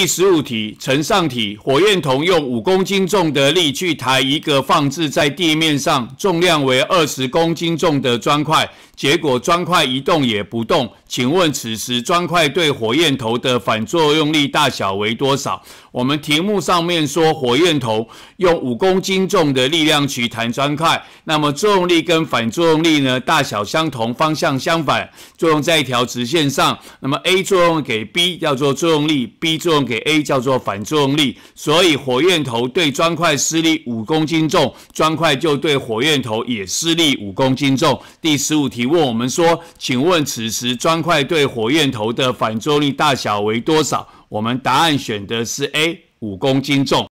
第十五题，承上体火焰铜用五公斤重的力去抬一个放置在地面上、重量为二十公斤重的砖块，结果砖块一动也不动。请问此时砖块对火焰头的反作用力大小为多少？我们题目上面说火焰头用五公斤重的力量去弹砖块，那么作用力跟反作用力呢大小相同，方向相反，作用在一条直线上。那么 A 作用给 B 叫做作用力，B 作用给 A 叫做反作用力。所以火焰头对砖块施力五公斤重，砖块就对火焰头也施力五公斤重。第十五题问我们说，请问此时砖。块对火焰头的反作用力大小为多少？我们答案选的是 A，五公斤重。